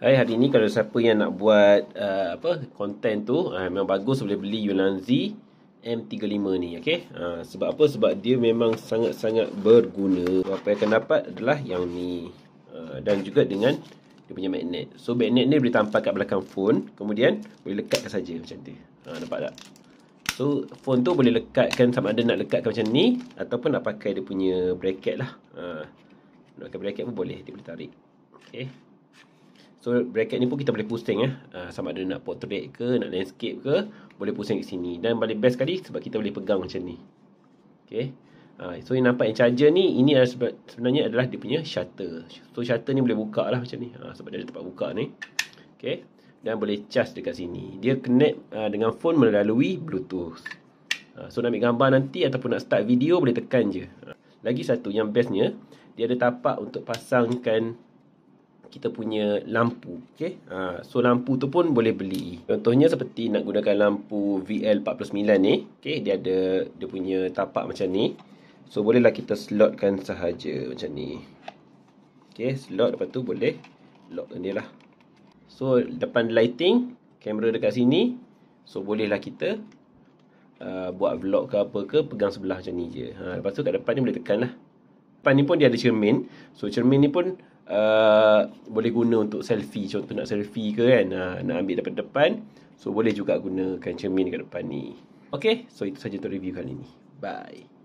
Hai hari ni kalau siapa yang nak buat uh, apa content tu uh, memang bagus boleh beli Yulan Z M35 ni okey uh, sebab apa sebab dia memang sangat-sangat berguna apa yang akan dapat adalah yang ni uh, dan juga dengan dia punya magnet so magnet ni boleh tampak kat belakang phone kemudian boleh lekatkan saja macam tu ha, uh, nampak tak so phone tu boleh lekatkan sama ada nak lekat macam ni ataupun nak pakai dia punya bracket lah uh, nak pakai bracket pun boleh dia boleh tarik okey So bracket ni pun kita boleh pusing eh. Uh, sama ada nak portrait ke, nak landscape ke, boleh pusing kat sini. Dan balik best sekali sebab kita boleh pegang macam ni. Okay. Uh, so yang nampak yang charger ni, ini adalah sebenarnya adalah dia punya shutter. So shutter ni boleh buka lah macam ni. Uh, sebab dia ada tempat buka ni. Okay. Dan boleh charge dekat sini. Dia connect uh, dengan phone melalui bluetooth. So nak ambil gambar nanti ataupun nak start video boleh tekan je Lagi satu yang bestnya Dia ada tapak untuk pasangkan kita punya lampu okay? ha, So lampu tu pun boleh beli Contohnya seperti nak gunakan lampu VL49 ni okay? Dia ada dia punya tapak macam ni So bolehlah kita slotkan sahaja macam ni Okay slot lepas tu boleh lock dia lah So depan lighting Kamera dekat sini So bolehlah kita uh, Buat vlog ke apa ke Pegang sebelah macam ni je ha, Lepas tu kat depan ni boleh tekan lah Depan ni pun dia ada cermin So cermin ni pun uh, boleh guna untuk selfie contoh nak selfie ke kan uh, nak ambil daripada depan so boleh juga gunakan cermin dekat depan ni Okay, so itu saja untuk review kali ni bye